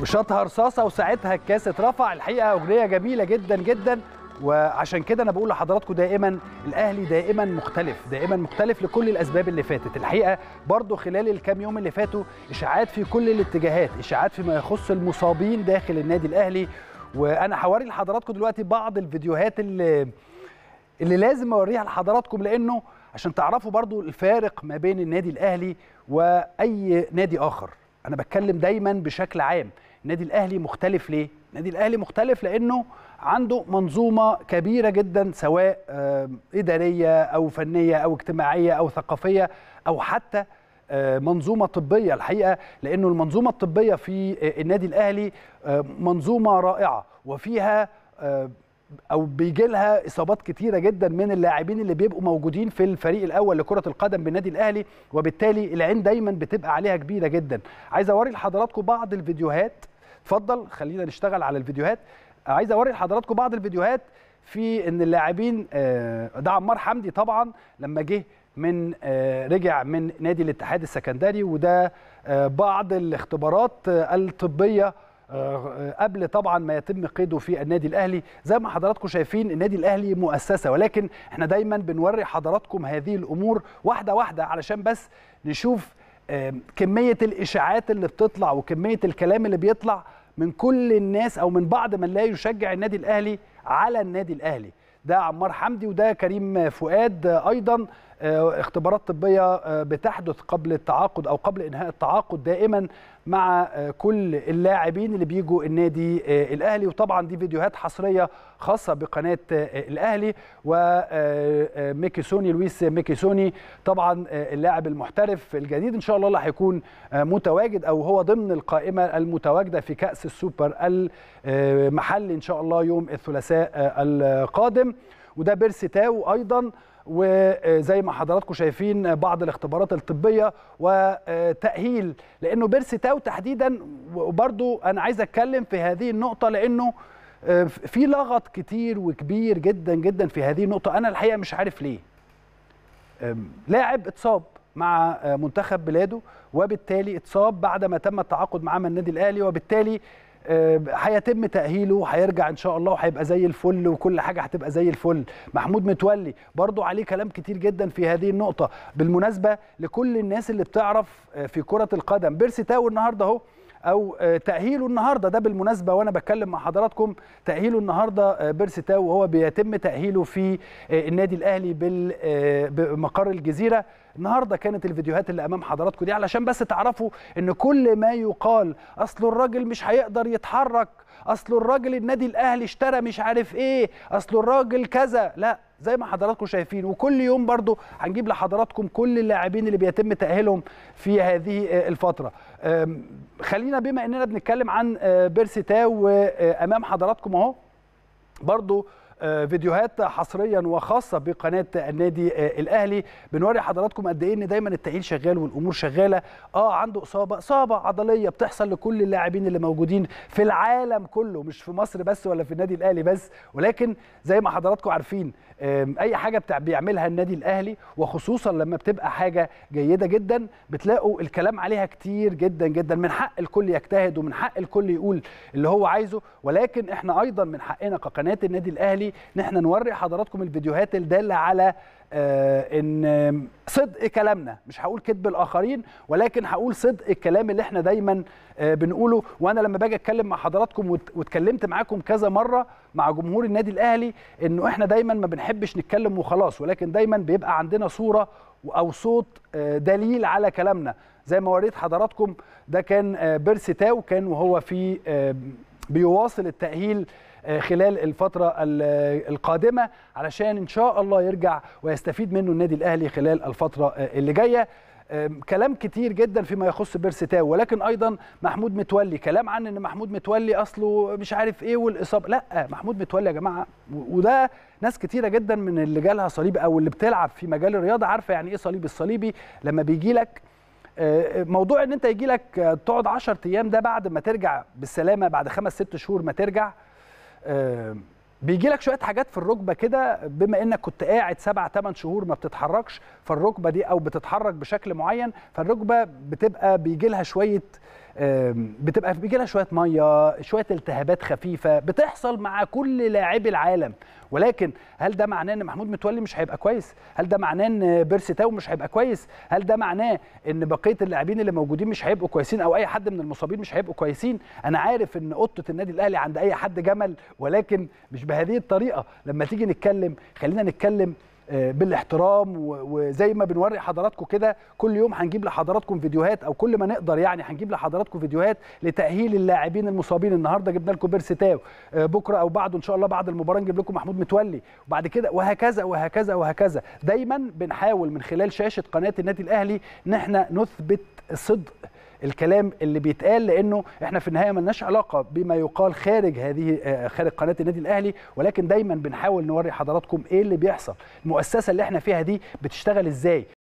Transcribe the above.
وشاطها رصاصه وساعتها الكاس اترفع الحقيقه اغنيه جميله جدا جدا وعشان كده انا بقول لحضراتكم دائما الاهلي دائما مختلف دائما مختلف لكل الاسباب اللي فاتت الحقيقه برضو خلال الكام يوم اللي فاتوا اشاعات في كل الاتجاهات اشاعات فيما يخص المصابين داخل النادي الاهلي وانا هوري لحضراتكم دلوقتي بعض الفيديوهات اللي اللي لازم اوريها لحضراتكم لانه عشان تعرفوا برضو الفارق ما بين النادي الاهلي واي نادي اخر انا بتكلم دايما بشكل عام النادي الاهلي مختلف ليه النادي الاهلي مختلف لانه عنده منظومه كبيره جدا سواء اداريه او فنيه او اجتماعيه او ثقافيه او حتى آه، منظومه طبيه الحقيقه لانه المنظومه الطبيه في آه، النادي الاهلي آه، منظومه رائعه وفيها او بيجي لها اصابات كتيره جدا من اللاعبين اللي بيبقوا موجودين في الفريق الاول لكره القدم بالنادي الاهلي وبالتالي العين دايما بتبقى عليها كبيره جدا عايز اوري لحضراتكم بعض الفيديوهات اتفضل خلينا نشتغل على الفيديوهات عايز اوري لحضراتكم بعض الفيديوهات في ان اللاعبين آه، ده عمار حمدي طبعا لما جه من آه، رجع من نادي الاتحاد السكندري وده آه، بعض الاختبارات الطبيه آه، قبل طبعا ما يتم قيده في النادي الاهلي زي ما حضراتكم شايفين النادي الاهلي مؤسسه ولكن احنا دايما بنوري حضراتكم هذه الامور واحده واحده علشان بس نشوف كميه الاشاعات اللي بتطلع وكميه الكلام اللي بيطلع من كل الناس او من بعض من لا يشجع النادي الاهلي على النادي الاهلي ده عمار حمدي وده كريم فؤاد ايضا آه، اختبارات طبيه آه، بتحدث قبل التعاقد او قبل انهاء التعاقد دائما مع آه، كل اللاعبين اللي بيجوا النادي الاهلي وطبعا دي فيديوهات حصريه خاصه بقناه الاهلي وميكي سوني لويس ميكي سوني طبعا اللاعب المحترف الجديد ان شاء الله اللي هيكون متواجد او هو ضمن القائمه المتواجده في كاس السوبر المحلي ان شاء الله يوم الثلاثاء القادم وده بيرسي تاو ايضا وزي ما حضراتكم شايفين بعض الاختبارات الطبيه وتاهيل لانه بيرسي تاو تحديدا وبرضو انا عايز اتكلم في هذه النقطه لانه في لغط كتير وكبير جدا جدا في هذه النقطه انا الحقيقه مش عارف ليه لاعب اتصاب مع منتخب بلاده وبالتالي اتصاب بعد ما تم التعاقد معاه من النادي الاهلي وبالتالي آه، هيتم تاهيله هيرجع ان شاء الله وهيبقى زي الفل وكل حاجه هتبقى زي الفل محمود متولي برضو عليه كلام كتير جدا في هذه النقطه بالمناسبه لكل الناس اللي بتعرف آه، في كره القدم بيرسي تاو النهارده اهو او آه، تاهيله النهارده ده بالمناسبه وانا بتكلم مع حضراتكم تاهيله النهارده آه، بيرس تاو وهو بيتم تاهيله في آه، النادي الاهلي بمقر الجزيره النهارده كانت الفيديوهات اللي امام حضراتكم دي علشان بس تعرفوا ان كل ما يقال اصل الراجل مش هيقدر يتحرك اصل الراجل النادي الاهلي اشترى مش عارف ايه اصل الراجل كذا لا زي ما حضراتكم شايفين وكل يوم برضو هنجيب لحضراتكم كل اللاعبين اللي بيتم تاهيلهم في هذه آه، الفتره خلينا بما اننا بنتكلم عن آه، بيرسي تاو آه، امام حضراتكم اهو برضو آه، فيديوهات حصريا وخاصه بقناه النادي آه، الاهلي بنوري حضراتكم قد ايه ان دايما التاهيل شغال والامور شغاله اه عنده اصابه اصابه عضليه بتحصل لكل اللاعبين اللي موجودين في العالم كله مش في مصر بس ولا في النادي الاهلي بس ولكن زي ما حضراتكم عارفين اي حاجه بيعملها النادي الاهلي وخصوصا لما بتبقى حاجه جيده جدا بتلاقوا الكلام عليها كتير جدا جدا من حق الكل يجتهد ومن حق الكل يقول اللي هو عايزه ولكن احنا ايضا من حقنا كقناه النادي الاهلي نحن ان احنا نوري حضراتكم الفيديوهات الداله على آه، ان صدق كلامنا مش هقول كذب الاخرين ولكن هقول صدق الكلام اللي احنا دايما آه، بنقوله وانا لما باجي اتكلم مع حضراتكم واتكلمت معاكم كذا مره مع جمهور النادي الاهلي انه احنا دايما ما بنحبش نتكلم وخلاص ولكن دايما بيبقى عندنا صوره او صوت آه، دليل على كلامنا زي ما وريت حضراتكم ده كان بيرسي تاو كان وهو في بيواصل التاهيل آه، خلال الفتره القادمه علشان ان شاء الله يرجع ويستفيد منه النادي الاهلي خلال الفتره آه، اللي جايه كلام كتير جدا فيما يخص بيرستاو ولكن ايضا محمود متولي كلام عن ان محمود متولي اصله مش عارف ايه والاصابه لا محمود متولي يا جماعه وده ناس كتيره جدا من اللي جالها صليب او اللي بتلعب في مجال الرياضه عارفه يعني ايه صليب الصليبي لما بيجي لك آه، موضوع ان انت يجي لك تقعد 10 ايام ده بعد ما ترجع بالسلامه بعد خمس ست شهور ما ترجع بيجي لك شويه حاجات في الركبه كده بما انك كنت قاعد سبع ثمان شهور ما بتتحركش فالركبه دي او بتتحرك بشكل معين فالركبه بتبقى بيجي لها شويه بتبقى بيجي لها شويه ميه شويه التهابات خفيفه بتحصل مع كل لاعبي العالم ولكن هل ده معناه ان محمود متولي مش هيبقى كويس هل ده معناه ان بيرسي تاو مش هيبقى كويس هل ده معناه ان بقيه اللاعبين اللي موجودين مش هيبقوا كويسين او اي حد من المصابين مش هيبقوا كويسين انا عارف ان قطه النادي الاهلي عند اي حد جمل ولكن مش بهذه الطريقه لما تيجي نتكلم خلينا نتكلم آه، بالاحترام وزي ما بنوري حضراتكم كده كل يوم هنجيب لحضراتكم فيديوهات او كل ما نقدر يعني هنجيب لحضراتكم فيديوهات لتاهيل اللاعبين المصابين النهارده جبنا لكم بيرسيتاو آه، بكره او بعده ان شاء الله بعد المباراه نجيب لكم محمود متولي وبعد كده وهكذا وهكذا وهكذا دايما بنحاول من خلال شاشه قناه النادي الاهلي ان احنا نثبت صدق الكلام اللي بيتقال لانه احنا في النهايه ملناش علاقه بما يقال خارج هذه آه، خارج قناه النادي الاهلي ولكن دايما بنحاول نوري حضراتكم ايه اللي بيحصل المؤسسه اللي احنا فيها دي بتشتغل ازاي